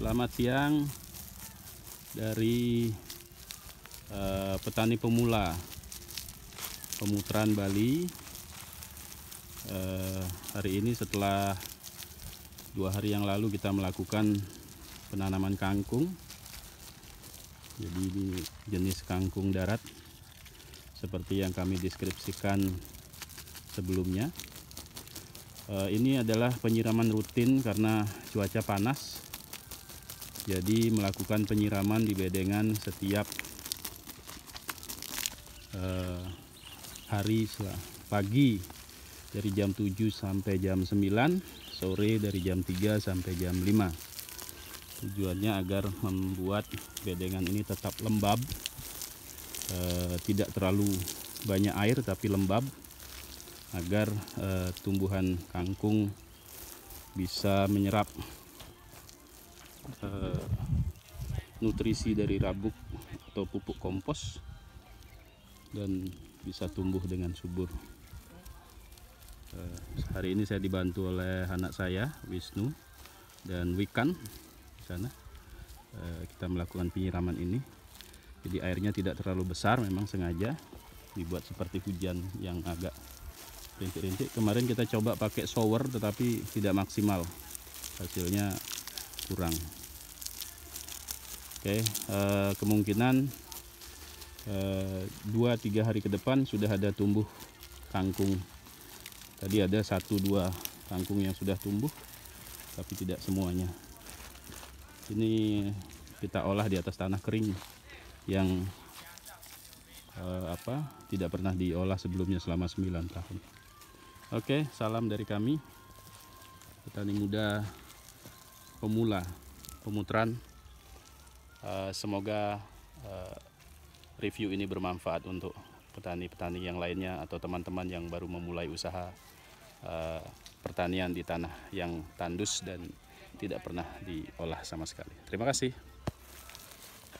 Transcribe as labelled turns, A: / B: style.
A: Selamat siang dari eh, petani pemula Pemutaran Bali. Eh, hari ini setelah dua hari yang lalu kita melakukan penanaman kangkung. Jadi ini jenis kangkung darat seperti yang kami deskripsikan sebelumnya. Eh, ini adalah penyiraman rutin karena cuaca panas jadi melakukan penyiraman di bedengan setiap eh, hari setelah pagi dari jam 7 sampai jam 9 sore dari jam 3 sampai jam 5 tujuannya agar membuat bedengan ini tetap lembab eh, tidak terlalu banyak air tapi lembab agar eh, tumbuhan kangkung bisa menyerap Eh, nutrisi dari rabuk atau pupuk kompos dan bisa tumbuh dengan subur uh, hari ini saya dibantu oleh anak saya Wisnu dan Wikan di sana uh, kita melakukan penyiraman ini jadi airnya tidak terlalu besar memang sengaja dibuat seperti hujan yang agak rintik-rintik kemarin kita coba pakai shower tetapi tidak maksimal hasilnya kurang oke okay, uh, eh, kemungkinan eh, dua uh, tiga hari ke depan sudah ada tumbuh kangkung tadi ada satu dua kangkung yang sudah tumbuh tapi tidak semuanya ini kita olah di atas tanah kering yang eh, apa tidak pernah diolah sebelumnya selama 9 tahun oke salam dari kami petani muda pemula pemutran Eh, semoga eh, review ini bermanfaat untuk petani-petani yang lainnya atau teman-teman yang baru memulai usaha eh, pertanian di tanah yang tandus dan tidak pernah diolah sama sekali. Terima kasih.